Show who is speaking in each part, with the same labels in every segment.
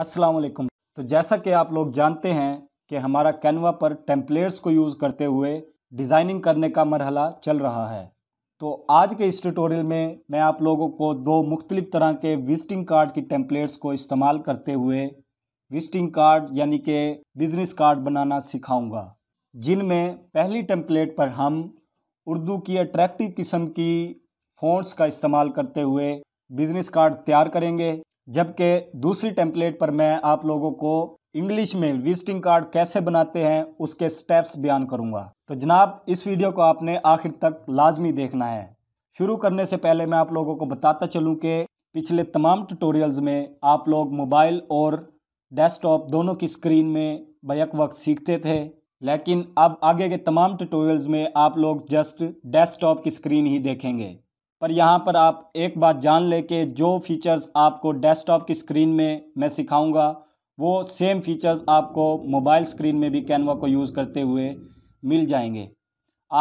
Speaker 1: अस्सलाम वालेकुम तो जैसा कि आप लोग जानते हैं कि हमारा कैनवा पर टेम्पलेट्स को यूज़ करते हुए डिज़ाइनिंग करने का मरहला चल रहा है तो आज के इस ट्यूटोरियल में मैं आप लोगों को दो मुख्तलिफ़ तरह के विजिटिंग कार्ड की टेम्पलेट्स को इस्तेमाल करते हुए विजिटिंग कार्ड यानी कि बिज़नेस कार्ड बनाना सिखाऊंगा जिनमें पहली टेम्पलेट पर हम उर्दू की अट्रैक्टिव किस्म की फ़ॉन्ट्स का इस्तेमाल करते हुए बिज़नेस कार्ड तैयार करेंगे जबकि दूसरी टेम्पलेट पर मैं आप लोगों को इंग्लिश में विजिटिंग कार्ड कैसे बनाते हैं उसके स्टेप्स बयान करूँगा तो जनाब इस वीडियो को आपने आखिर तक लाजमी देखना है शुरू करने से पहले मैं आप लोगों को बताता चलूँ कि पिछले तमाम ट्यूटोरियल्स में आप लोग मोबाइल और डेस्कटॉप दोनों की स्क्रीन में बैक वक्त सीखते थे लेकिन अब आगे के तमाम ट्यूटोरियल्स में आप लोग जस्ट डेस्कटॉप की स्क्रीन ही देखेंगे पर यहाँ पर आप एक बात जान ले कि जो फीचर्स आपको डेस्कटॉप की स्क्रीन में मैं सिखाऊंगा वो सेम फीचर्स आपको मोबाइल स्क्रीन में भी कैनवा को यूज़ करते हुए मिल जाएंगे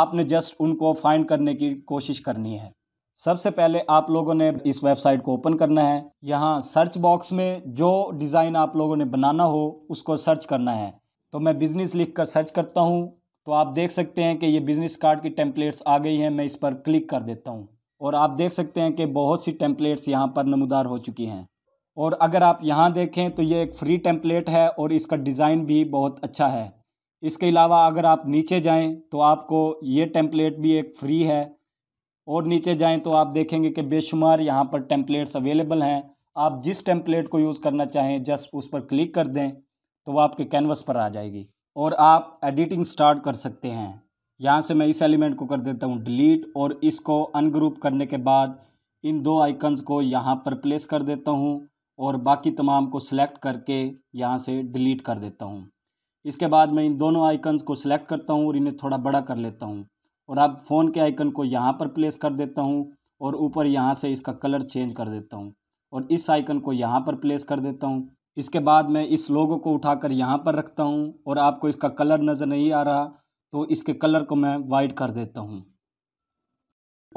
Speaker 1: आपने जस्ट उनको फाइंड करने की कोशिश करनी है सबसे पहले आप लोगों ने इस वेबसाइट को ओपन करना है यहाँ सर्च बॉक्स में जो डिज़ाइन आप लोगों ने बनाना हो उसको सर्च करना है तो मैं बिज़नेस लिख कर सर्च करता हूँ तो आप देख सकते हैं कि ये बिज़नेस कार्ड की टेम्पलेट्स आ गई हैं मैं इस पर क्लिक कर देता हूँ और आप देख सकते हैं कि बहुत सी टेम्पलेट्स यहाँ पर नमदार हो चुकी हैं और अगर आप यहाँ देखें तो ये एक फ्री टेम्पलेट है और इसका डिज़ाइन भी बहुत अच्छा है इसके अलावा अगर आप नीचे जाएं तो आपको ये टेम्पलेट भी एक फ्री है और नीचे जाएं तो आप देखेंगे कि बेशुमार यहाँ पर टेम्पलेट्स अवेलेबल हैं आप जिस टेम्पलेट को यूज़ करना चाहें जस्ट उस पर क्लिक कर दें तो वह आपके कैनवस पर आ जाएगी और आप एडिटिंग स्टार्ट कर सकते हैं यहाँ से मैं इस एलिमेंट को कर देता हूँ डिलीट और इसको अनग्रुप करने के बाद इन दो आइकन्स को यहाँ पर प्लेस कर देता हूँ और बाकी तमाम को सिलेक्ट करके यहाँ से डिलीट कर देता हूँ इसके बाद मैं इन दोनों आइकन्स को सिलेक्ट करता हूँ और इन्हें थोड़ा बड़ा कर लेता हूँ और अब फ़ोन के आइकन को यहाँ पर प्लेस कर देता हूँ और ऊपर यहाँ से इसका कलर चेंज कर देता हूँ और इस आइकन को यहाँ पर प्लेस कर देता हूँ इसके बाद मैं इस लोगो को उठाकर यहाँ पर रखता हूँ और आपको इसका कलर नज़र नहीं आ रहा तो इसके कलर को मैं वाइट कर देता हूँ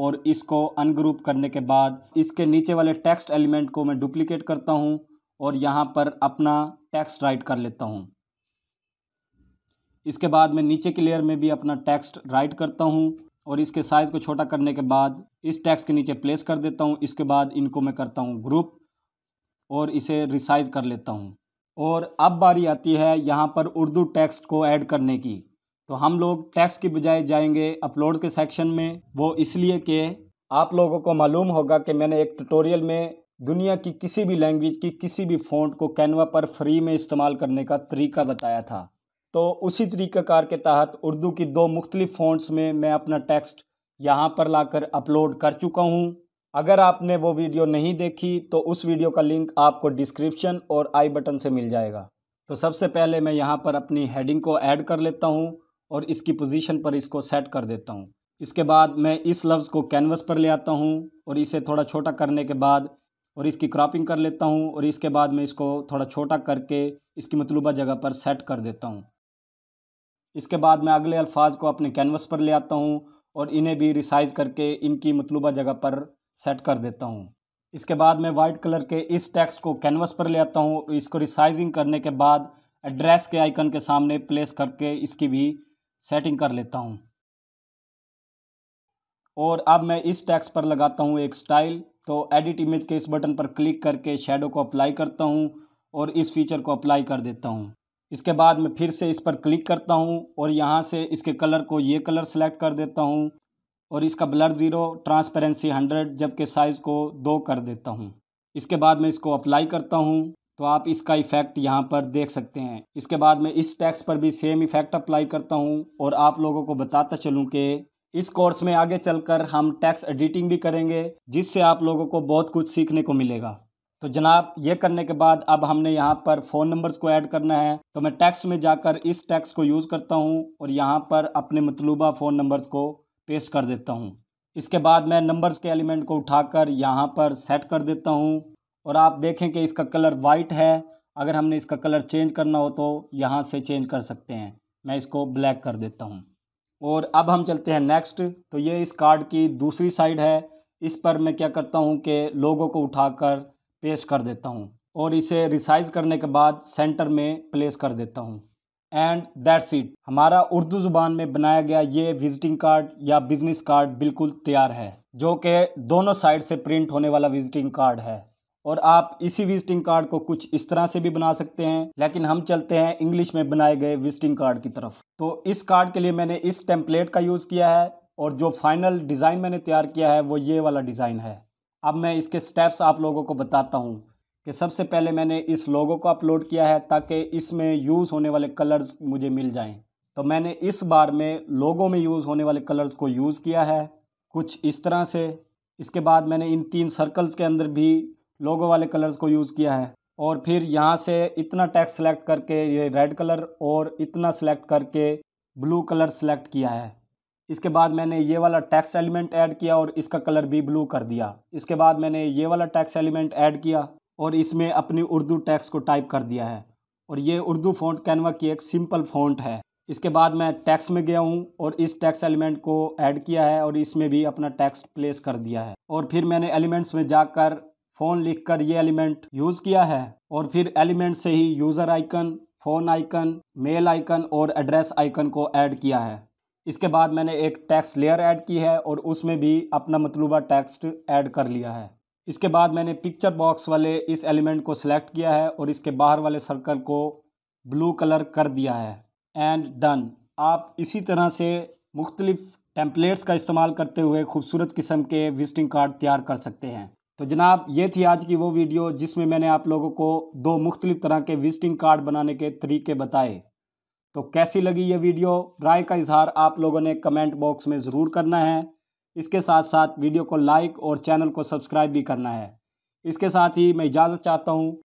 Speaker 1: और इसको अनग्रुप करने के बाद इसके नीचे वाले टेक्स्ट एलिमेंट को मैं डुप्लीकेट करता हूँ और यहाँ पर अपना टेक्स्ट राइट कर लेता हूँ इसके बाद मैं नीचे की लेयर में भी अपना टेक्स्ट राइट करता हूँ और इसके साइज़ को छोटा करने के बाद इस टैक्स के नीचे प्लेस कर देता हूँ इसके बाद इनको मैं करता हूँ ग्रुप और इसे रिसाइज कर लेता हूँ और अब बारी आती है यहाँ पर उर्दू टेक्स्ट को ऐड करने की तो हम लोग टैक्स की बजाय जाएंगे अपलोड के सेक्शन में वो इसलिए कि आप लोगों को मालूम होगा कि मैंने एक ट्यूटोरियल में दुनिया की किसी भी लैंग्वेज की किसी भी फ़ॉन्ट को कैनवा पर फ्री में इस्तेमाल करने का तरीका बताया था तो उसी तरीक़ाकार के तहत उर्दू की दो मुख्तलि फ़ॉन्ट्स में मैं अपना टेक्स्ट यहाँ पर लाकर अपलोड कर चुका हूँ अगर आपने वो वीडियो नहीं देखी तो उस वीडियो का लिंक आपको डिस्क्रिप्शन और आई बटन से मिल जाएगा तो सबसे पहले मैं यहाँ पर अपनी हेडिंग को ऐड कर लेता हूँ और इसकी पोजीशन पर इसको सेट कर देता हूँ इसके बाद मैं इस लफ्ज़ को कैनवस पर ले आता हूँ और इसे थोड़ा छोटा करने के बाद और इसकी क्रॉपिंग कर लेता हूँ और इसके बाद मैं इसको थोड़ा छोटा करके इसकी मतलूबा जगह पर सेट कर देता हूँ इसके बाद मैं अगले अल्फाज को अपने कैनवस पर ले आता हूँ और इन्हें भी रिसाइज़ करके इनकी मतलूबा जगह पर सेट कर देता हूँ इसके बाद मैं वाइट कलर के इस टेक्स्ट को कैनवस पर ले आता हूँ इसको रिसाइजिंग करने के बाद एड्रेस के आइकन के सामने प्लेस करके इसकी भी सेटिंग कर लेता हूँ और अब मैं इस टैक्स पर लगाता हूँ एक स्टाइल तो एडिट इमेज के इस बटन पर क्लिक करके शेडो को अप्लाई करता हूँ और इस फीचर को अप्लाई कर देता हूँ इसके बाद मैं फिर से इस पर क्लिक करता हूँ और यहाँ से इसके कलर को ये कलर सेलेक्ट कर देता हूँ और इसका ब्लर ज़ीरो ट्रांसपेरेंसी हंड्रेड जबकि साइज़ को दो कर देता हूँ इसके बाद मैं इसको अप्लाई करता हूँ तो आप इसका इफ़ेक्ट यहाँ पर देख सकते हैं इसके बाद मैं इस टैक्स पर भी सेम इफ़ेक्ट अप्लाई करता हूँ और आप लोगों को बताता चलूँ कि इस कोर्स में आगे चलकर हम टैक्स एडिटिंग भी करेंगे जिससे आप लोगों को बहुत कुछ सीखने को मिलेगा तो जनाब ये करने के बाद अब हमने यहाँ पर फ़ोन नंबर्स को ऐड करना है तो मैं टैक्स में जाकर इस टैक्स को यूज़ करता हूँ और यहाँ पर अपने मतलूबा फ़ोन नंबर्स को पेश कर देता हूँ इसके बाद मैं नंबर्स के एलिमेंट को उठाकर यहाँ पर सेट कर देता हूँ और आप देखें कि इसका कलर वाइट है अगर हमने इसका कलर चेंज करना हो तो यहाँ से चेंज कर सकते हैं मैं इसको ब्लैक कर देता हूँ और अब हम चलते हैं नेक्स्ट तो ये इस कार्ड की दूसरी साइड है इस पर मैं क्या करता हूँ कि लोगों को उठाकर पेस्ट कर देता हूँ और इसे रिसाइज करने के बाद सेंटर में प्लेस कर देता हूँ एंड दैट्स इट हमारा उर्दू ज़ुबान में बनाया गया ये विजिटिंग कार्ड या बिज़नेस कार्ड बिल्कुल तैयार है जो कि दोनों साइड से प्रिंट होने वाला विजिटिंग कार्ड है और आप इसी विजिटिंग कार्ड को कुछ इस तरह से भी बना सकते हैं लेकिन हम चलते हैं इंग्लिश में बनाए गए विजिटिंग कार्ड की तरफ तो इस कार्ड के लिए मैंने इस टेम्पलेट का यूज़ किया है और जो फाइनल डिज़ाइन मैंने तैयार किया है वो ये वाला डिज़ाइन है अब मैं इसके स्टेप्स आप लोगों को बताता हूँ कि सबसे पहले मैंने इस लोगो को अपलोड किया है ताकि इसमें यूज़ होने वाले कलर्स मुझे मिल जाएँ तो मैंने इस बार में लोगों में यूज़ होने वाले कलर्स को यूज़ किया है कुछ इस तरह से इसके बाद मैंने इन तीन सर्कल्स के अंदर भी लोगो वाले कलर्स को यूज़ किया है और फिर यहाँ से इतना टैक्स सेलेक्ट करके ये रेड कलर और इतना सेलेक्ट करके ब्लू कलर सेलेक्ट किया है इसके बाद मैंने ये वाला टैक्स एलिमेंट ऐड किया और इसका कलर भी ब्लू कर दिया इसके बाद मैंने ये वाला टैक्स एलिमेंट ऐड किया और इसमें अपनी उर्दू टैक्स को टाइप कर दिया है और ये उर्दू फ़ॉन्ट कैनवा की एक सिंपल फ़ॉन्ट है इसके बाद मैं टैक्स में गया हूँ और इस टैक्स एलिमेंट को ऐड किया है और इसमें भी अपना टैक्स प्लेस कर दिया है और फिर मैंने एलिमेंट्स में जाकर फ़ोन लिखकर ये एलिमेंट यूज़ किया है और फिर एलिमेंट से ही user icon phone icon mail icon और एड्रेस आइकन को ऐड किया है इसके बाद मैंने एक टेक्स्ट लेयर ऐड की है और उसमें भी अपना मतलूबा टेक्स्ट ऐड कर लिया है इसके बाद मैंने पिक्चर बॉक्स वाले इस एलिमेंट को सिलेक्ट किया है और इसके बाहर वाले सर्कल को ब्लू कलर कर दिया है एंड डन आप इसी तरह से मुख्तलिफ़ टेम्पलेट्स का इस्तेमाल करते हुए खूबसूरत किस्म के विजिटिंग कार्ड तैयार कर सकते हैं तो जनाब ये थी आज की वो वीडियो जिसमें मैंने आप लोगों को दो मुख्तलिफ तरह के विजिटिंग कार्ड बनाने के तरीके बताए तो कैसी लगी ये वीडियो राय का इजहार आप लोगों ने कमेंट बॉक्स में ज़रूर करना है इसके साथ साथ वीडियो को लाइक और चैनल को सब्सक्राइब भी करना है इसके साथ ही मैं इजाज़त चाहता हूँ